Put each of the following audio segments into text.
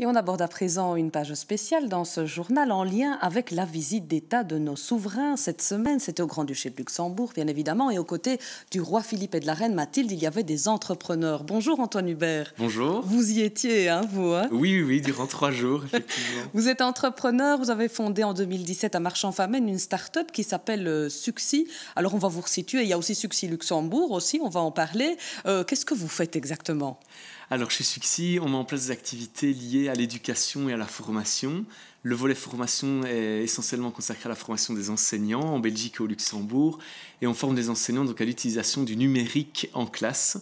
Et on aborde à présent une page spéciale dans ce journal en lien avec la visite d'État de nos souverains cette semaine. C'était au Grand-Duché de Luxembourg, bien évidemment, et aux côtés du roi Philippe et de la reine Mathilde, il y avait des entrepreneurs. Bonjour Antoine Hubert. Bonjour. Vous y étiez, hein, vous hein oui, oui, durant trois jours, vous êtes entrepreneur, vous avez fondé en 2017 à Marchand-Famène une start-up qui s'appelle euh, Suxi. Alors on va vous resituer, il y a aussi Suxi Luxembourg aussi, on va en parler. Euh, qu'est-ce que vous faites exactement alors chez Suxi, on met en place des activités liées à l'éducation et à la formation. Le volet formation est essentiellement consacré à la formation des enseignants en Belgique et au Luxembourg, et on forme des enseignants donc à l'utilisation du numérique en classe.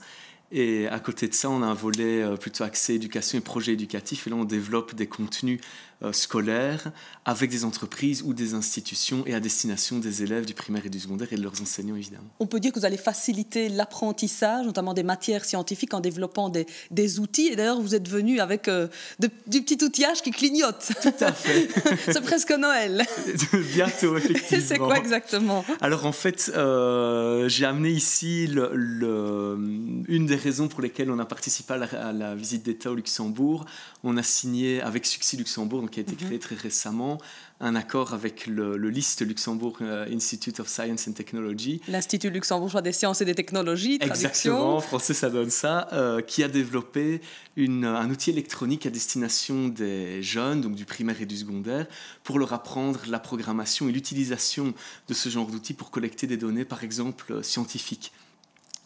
Et à côté de ça, on a un volet euh, plutôt axé éducation et projet éducatif. Et là, on développe des contenus euh, scolaire avec des entreprises ou des institutions et à destination des élèves du primaire et du secondaire et de leurs enseignants évidemment. On peut dire que vous allez faciliter l'apprentissage, notamment des matières scientifiques, en développant des, des outils. Et d'ailleurs, vous êtes venu avec euh, du petit outillage qui clignote. Tout à fait. C'est presque Noël. Bientôt, effectivement. C'est quoi exactement Alors en fait, euh, j'ai amené ici le, une des raisons pour lesquelles on a participé à la, à la visite d'État au Luxembourg. On a signé avec Succès Luxembourg qui a été mhm. créé très récemment, un accord avec le, LIST, Luxembourg euh, Institute of Science and Technology. L'Institut luxembourgeois des sciences et des technologies. Traduction. Exactement, en français ça donne ça, euh, qui a développé un outil électronique à destination des jeunes, donc du primaire et du secondaire, pour leur apprendre la programmation et l'utilisation de ce genre d'outils pour collecter des données, par exemple euh, scientifiques.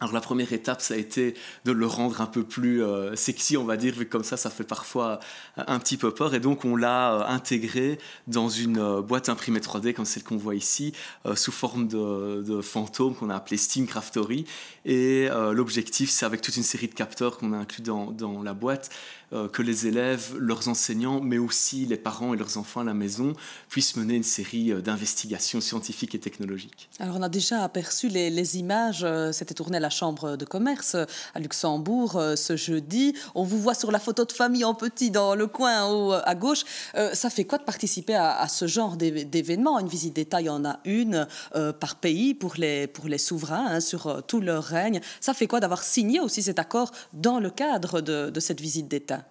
Alors la première étape, ça a été de le rendre un peu plus euh, sexy, on va dire, vu que comme ça, ça fait parfois euh, un petit peu peur. Et donc on l'a euh, intégré dans une boîte imprimée 3D comme celle qu'on voit ici, sous forme de, fantôme qu'on a appelé Steam Craftory. Et l'objectif, c'est avec toute une série de capteurs qu'on a inclus dans, la boîte, que les élèves, leurs enseignants, mais aussi les parents et leurs enfants à la maison puissent mener une série d'investigations scientifiques et technologiques. Alors on a déjà aperçu les, les images, c'était tourné à la Chambre de commerce à Luxembourg euh, ce jeudi. On vous voit sur la photo de famille en petit dans le coin euh, à gauche. Euh, ça fait quoi de participer à, ce genre d'événement Une visite d'État, il y en a une par pays pour les, pour les souverains hein, sur tout leur règne. Ça fait quoi d'avoir signé aussi cet accord dans le cadre de cette visite d'État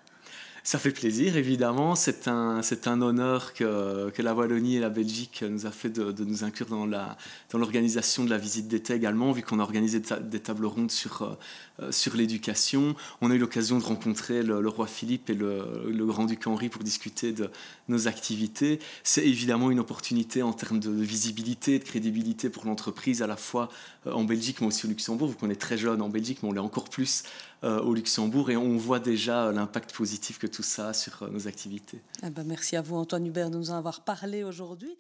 ça fait plaisir, évidemment. C'est un, c'est un honneur que, que, la Wallonie et la Belgique nous a fait de, nous inclure dans, la, dans l'organisation de la visite d'été également, vu qu'on a organisé des tables rondes sur, euh, sur l'éducation. On a eu l'occasion de rencontrer le, roi Philippe et le, grand-duc Henri pour discuter de nos activités. C'est évidemment une opportunité en termes de visibilité, de crédibilité pour l'entreprise, à la fois euh, en Belgique, mais aussi au Luxembourg. Vous qu'on est très jeune en Belgique, mais on l'est encore plus euh, au Luxembourg, et on voit déjà l'impact positif que tout tout ça sur euh, nos activités. Eh ben, merci à vous, Antoine Hubert, de nous en avoir parlé aujourd'hui.